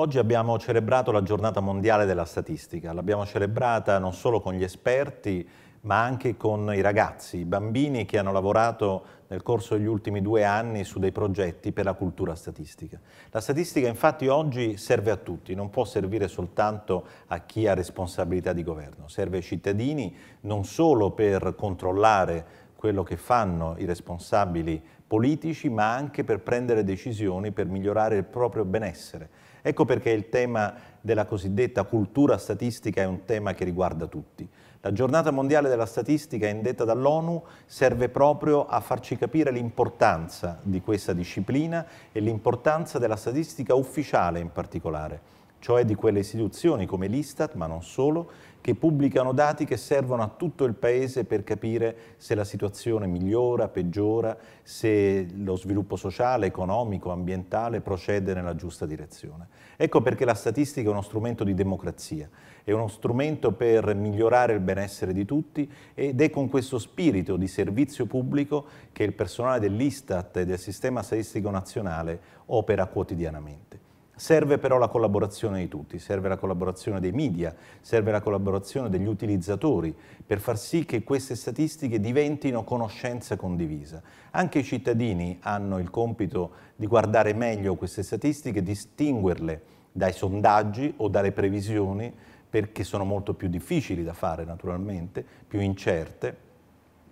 Oggi abbiamo celebrato la giornata mondiale della statistica, l'abbiamo celebrata non solo con gli esperti, ma anche con i ragazzi, i bambini che hanno lavorato nel corso degli ultimi due anni su dei progetti per la cultura statistica. La statistica infatti oggi serve a tutti, non può servire soltanto a chi ha responsabilità di governo, serve ai cittadini non solo per controllare quello che fanno i responsabili politici, ma anche per prendere decisioni per migliorare il proprio benessere. Ecco perché il tema della cosiddetta cultura statistica è un tema che riguarda tutti. La giornata mondiale della statistica indetta dall'ONU serve proprio a farci capire l'importanza di questa disciplina e l'importanza della statistica ufficiale in particolare cioè di quelle istituzioni come l'Istat, ma non solo, che pubblicano dati che servono a tutto il Paese per capire se la situazione migliora, peggiora, se lo sviluppo sociale, economico, ambientale procede nella giusta direzione. Ecco perché la statistica è uno strumento di democrazia, è uno strumento per migliorare il benessere di tutti ed è con questo spirito di servizio pubblico che il personale dell'Istat e del Sistema Statistico Nazionale opera quotidianamente. Serve però la collaborazione di tutti, serve la collaborazione dei media, serve la collaborazione degli utilizzatori per far sì che queste statistiche diventino conoscenza condivisa. Anche i cittadini hanno il compito di guardare meglio queste statistiche, distinguerle dai sondaggi o dalle previsioni, perché sono molto più difficili da fare naturalmente, più incerte,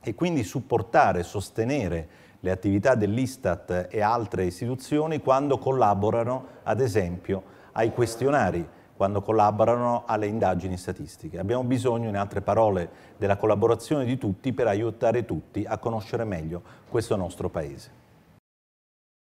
e quindi supportare, sostenere le attività dell'Istat e altre istituzioni quando collaborano, ad esempio, ai questionari, quando collaborano alle indagini statistiche. Abbiamo bisogno, in altre parole, della collaborazione di tutti per aiutare tutti a conoscere meglio questo nostro Paese.